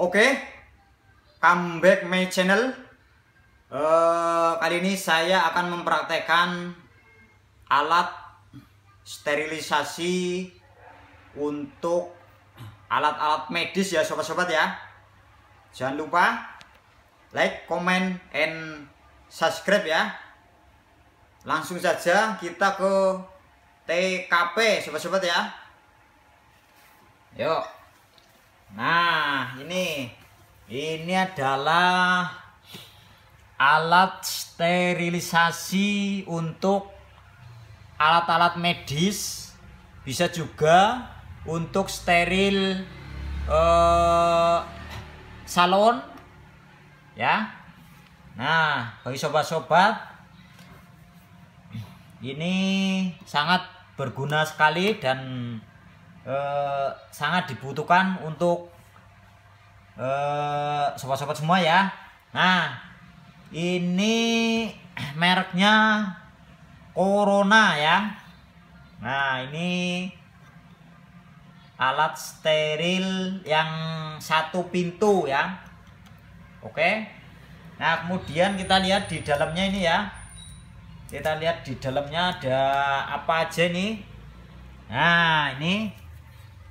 Oke, come back my channel. Uh, kali ini saya akan mempraktekkan alat sterilisasi untuk alat-alat medis ya sobat-sobat ya. Jangan lupa like, comment, and subscribe ya. Langsung saja kita ke TKP sobat-sobat ya. Yuk. Nah, ini ini adalah alat sterilisasi untuk alat-alat medis bisa juga untuk steril eh, salon ya nah bagi sobat-sobat ini sangat berguna sekali dan eh, sangat dibutuhkan untuk eh, sobat-sobat semua ya. Nah, ini mereknya Corona ya. Nah, ini alat steril yang satu pintu ya. Oke. Nah, kemudian kita lihat di dalamnya ini ya. Kita lihat di dalamnya ada apa aja nih. Nah, ini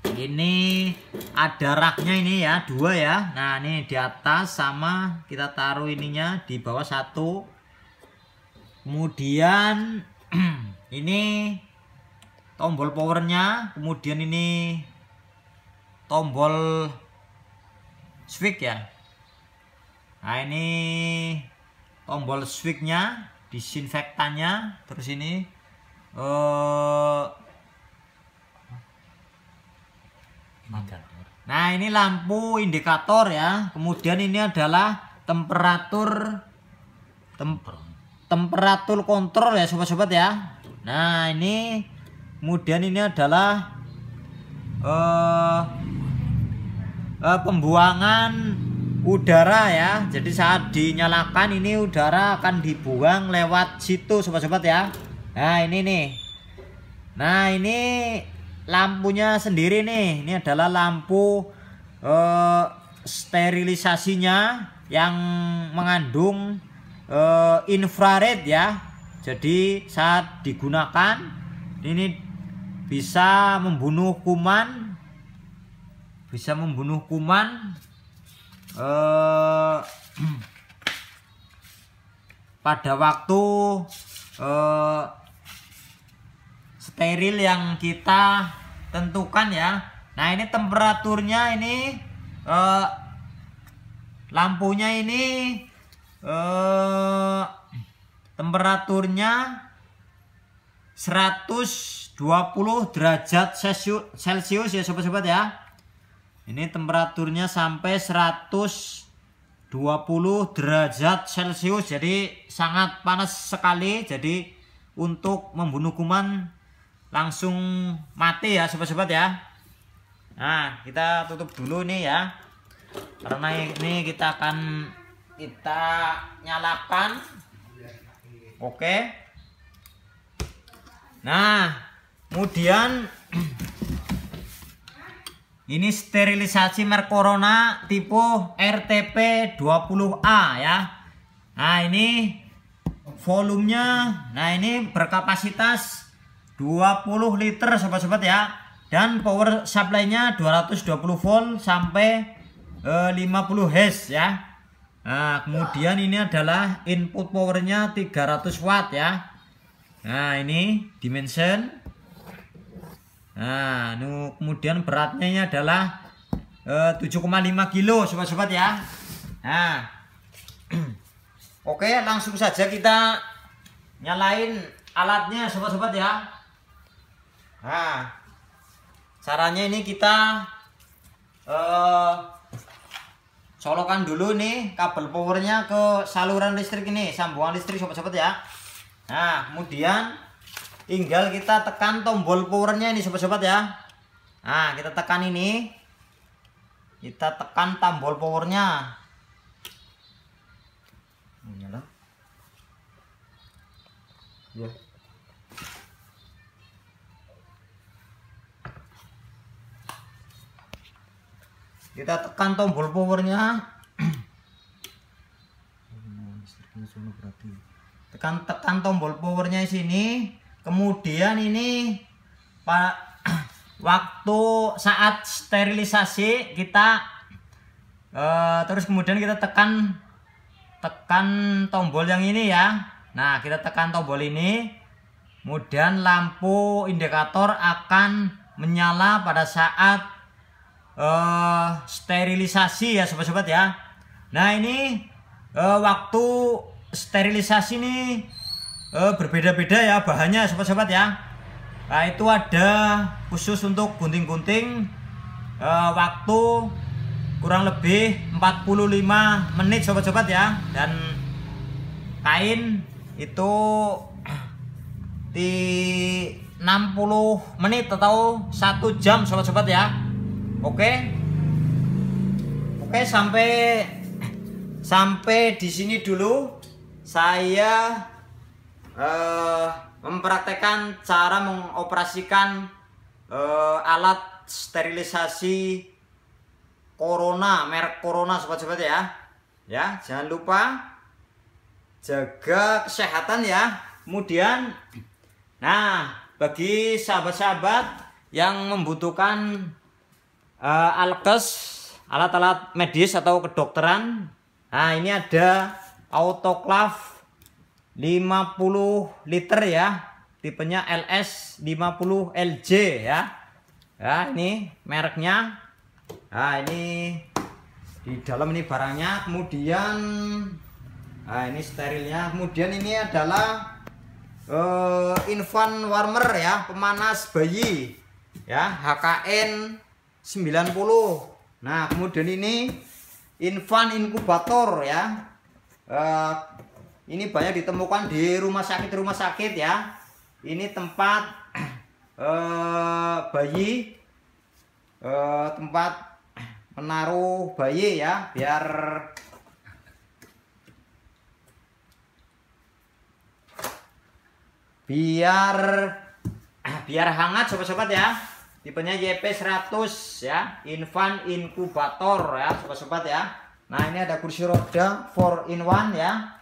ini ada raknya ini ya dua ya nah ini di atas sama kita taruh ininya di bawah satu kemudian ini tombol powernya kemudian ini tombol switch ya nah ini tombol switchnya disinfektannya terus ini eh Nah, ini lampu indikator ya. Kemudian ini adalah temperatur tem, temperatur kontrol ya, sobat-sobat ya. Nah, ini kemudian ini adalah uh, uh, pembuangan udara ya. Jadi saat dinyalakan ini udara akan dibuang lewat situ sobat-sobat ya. Nah, ini nih. Nah, ini lampunya sendiri nih ini adalah lampu eh, sterilisasinya yang mengandung eh, infrared ya jadi saat digunakan ini bisa membunuh kuman bisa membunuh kuman eh, pada waktu eh, steril yang kita tentukan ya nah ini temperaturnya ini eh, lampunya ini eh, temperaturnya 120 derajat celcius ya sobat-sobat ya ini temperaturnya sampai 120 derajat celcius jadi sangat panas sekali jadi untuk membunuh kuman langsung mati ya sobat-sobat ya nah kita tutup dulu nih ya karena ini kita akan kita nyalakan oke nah kemudian ini sterilisasi merk Corona tipe RTP 20A ya nah ini volumenya nah ini berkapasitas 20 liter sobat-sobat ya dan power supply-nya 220 volt sampai e, 50 Hz ya Nah kemudian ini adalah input powernya 300 watt ya Nah ini dimension Nah nu, kemudian beratnya ini adalah e, eh, 7,5 kilo sobat-sobat ya Nah Oke langsung saja kita nyalain alatnya sobat-sobat ya Nah, caranya ini kita eh, colokan dulu nih kabel powernya ke saluran listrik ini, sambungan listrik sobat-sobat ya. Nah, kemudian tinggal kita tekan tombol powernya ini sobat-sobat ya. Nah, kita tekan ini. Kita tekan tombol powernya. Ya. Yeah. kita tekan tombol powernya tekan tekan tombol powernya di sini kemudian ini pak waktu saat sterilisasi kita uh, terus kemudian kita tekan tekan tombol yang ini ya nah kita tekan tombol ini kemudian lampu indikator akan menyala pada saat uh, sterilisasi ya sobat-sobat ya nah ini uh, waktu sterilisasi nih eh, uh, berbeda-beda ya bahannya sobat-sobat ya nah itu ada khusus untuk gunting-gunting uh, waktu kurang lebih 45 menit sobat-sobat ya dan kain itu di 60 menit atau satu jam sobat-sobat ya oke oke sampai sampai di sini dulu saya uh, mempraktekkan cara mengoperasikan uh, alat sterilisasi corona merek corona sobat-sobat ya ya jangan lupa jaga kesehatan ya kemudian nah bagi sahabat-sahabat yang membutuhkan uh, alkes alat-alat medis atau kedokteran nah ini ada autoclave 50 liter ya tipenya LS 50 LJ ya ya ini mereknya nah ini di dalam ini barangnya kemudian nah ini sterilnya kemudian ini adalah uh, eh, infant warmer ya pemanas bayi ya HKN 90 nah kemudian ini infan inkubator ya uh, ini banyak ditemukan di rumah sakit-rumah sakit ya ini tempat uh, bayi uh, tempat menaruh bayi ya biar biar biar hangat sobat-sobat ya tipenya YP100 ya infant inkubator ya sobat-sobat ya nah ini ada kursi roda 4 in 1 ya